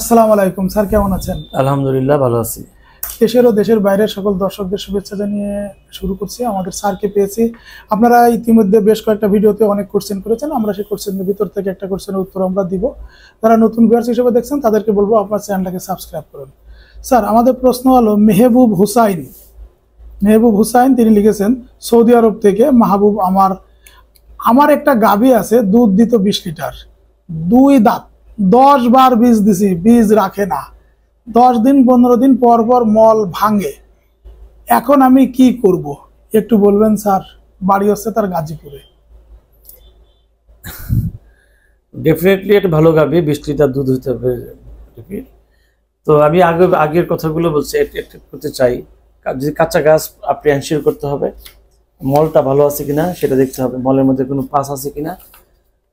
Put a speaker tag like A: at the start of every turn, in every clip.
A: আসসালামু আলাইকুম স্যার কেমন আছেন
B: আলহামদুলিল্লাহ ভালো আছি
A: দেশের ও দেশের বাইরের সকল দর্শকদের শুভেচ্ছা জানিয়ে শুরু করছি আমাদের স্যারকে পেয়েছি আপনারা ইতিমধ্যে বেশ কয়েকটা ভিডিওতে অনেক কোশ্চেন করেছেন আমরা সেই কোশ্চেনের ভিতর থেকে একটা কোশ্চেনের উত্তর আমরা দিব যারা নতুন ভিউয়ার্স হিসেবে দেখছেন তাদেরকে বলবো আপনার চ্যানেলটাকে সাবস্ক্রাইব করুন স্যার আমাদের প্রশ্ন হলো মেহবুব হুসাইন মেহবুব হুসাইন তিনি লিখেছেন সৌদি আরব থেকে মাহবুব আমার আমার একটা গাভী আছে দুধ দিত বিশ লিটার দুই দাঁত দশ বার বীজ দিছি বীজ রাখে না দশ দিন পনেরো দিন পর পর মল ভাঙে এখন আমি কি করব একটু বলবেন স্যার বাড়ি হচ্ছে তার গাজীপুরে
B: ডেফিনেটলি একটা ভালো গাবি বিশ লিটার দুধ হতে হবে তো আমি আগে আগের কথাগুলো বলছি করতে চাই যদি কাঁচা গাছ আপনি করতে হবে মলটা ভালো আছে কিনা সেটা দেখতে হবে মলের মধ্যে কোনো পাস আছে কিনা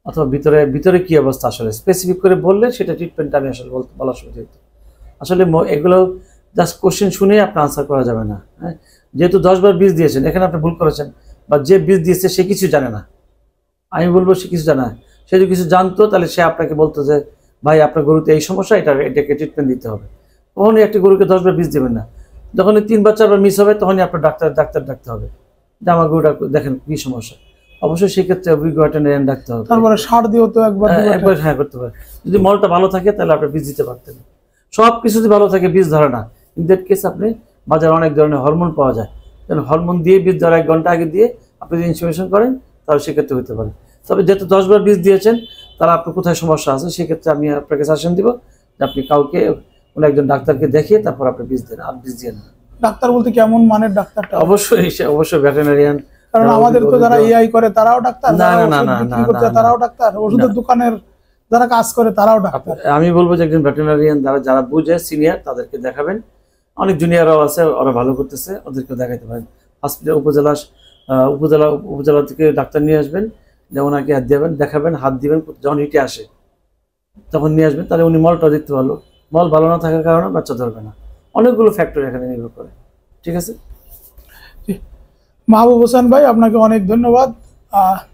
B: অথবা ভিতরে ভিতরে কি অবস্থা আসলে স্পেসিফিক করে বললে সেটা ট্রিটমেন্ট আমি আসলে বলা শুরু যেত আসলে এগুলো জাস্ট কোশ্চেন শুনেই আপনি আনসার করা যাবে না হ্যাঁ যেহেতু দশবার বীজ দিয়েছেন এখানে আপনি ভুল করেছেন বা যে বীজ দিয়েছে সে কিছু জানে না আমি বলবো সে কিছু জানে সে যদি কিছু জানতো তাহলে সে আপনাকে বলতো যে ভাই আপনার গরুতে এই সমস্যা এটা এটাকে ট্রিটমেন্ট দিতে হবে কখনই একটি গরুকে দশবার বীজ দেবেন না যখনই তিনবার চারবার মিস হবে তখনই আপনার ডাক্তার ডাক্তার ডাকতে হবে যে আমার গরুটা দেখেন কী সমস্যা অবশ্যই সেক্ষেত্রে অভিজ্ঞতা রেন রাখতে হবে তারপরে সার দিয়েও তো একবার হ্যাঁ, একবার হ্যাঁ করতে পারে যদি মলটা ভালো থাকে তাহলে আপনি বীজ দিতে পারতেন সব কিছু যদি ভালো থাকে বীজ ধরে না ইন দ্যাট কেস আপনি বাজারে অনেক ধরনের হরমোন পাওয়া যায় হরমোন দিয়ে বীজ ধরা এক ঘন্টা আগে দিয়ে আপনি যদি ইনসিমেশন করেন তাহলে সেক্ষেত্রে হতে পারে তবে যেহেতু দশবার বীজ দিয়েছেন তারা আপনার কোথায় সমস্যা আছে সেক্ষেত্রে আমি আপনাকে সাজেশন দিব যে আপনি কাউকে কোনো একজন ডাক্তারকে দেখিয়ে তারপর আপনি বীজ দেন আর বীজ দিয়ে
A: ডাক্তার বলতে কেমন মানের ডাক্তারটা
B: অবশ্যই অবশ্যই ভেটেরিনারিয়ান কারণ আমাদের তো যারা এআই
A: করে তারাও ডাক্তার না না না না তারাও ডাক্তার ওষুধের দোকানের যারা কাজ করে তারাও ডাক্তার
B: আমি বলবো যে একজন ভেটেনারিয়ান যারা যারা বুঝে সিনিয়র তাদেরকে দেখাবেন অনেক জুনিয়ররাও আছে ওরা ভালো করতেছে ওদেরকে দেখাতে পারেন হসপিটাল উপজেলা উপজেলা উপজেলা থেকে ডাক্তার নিয়ে আসবেন ওনাকে হাত দেবেন দেখাবেন হাত দিবেন যখন হিটে আসে তখন নিয়ে আসবেন তাহলে উনি মলটা দেখতে পারলো মল ভালো না থাকার কারণে বাচ্চা ধরবে না অনেকগুলো ফ্যাক্টর এখানে নির্ভর করে ঠিক আছে
A: महबूब हुसैन भाई आपके अनेक धन्यवाद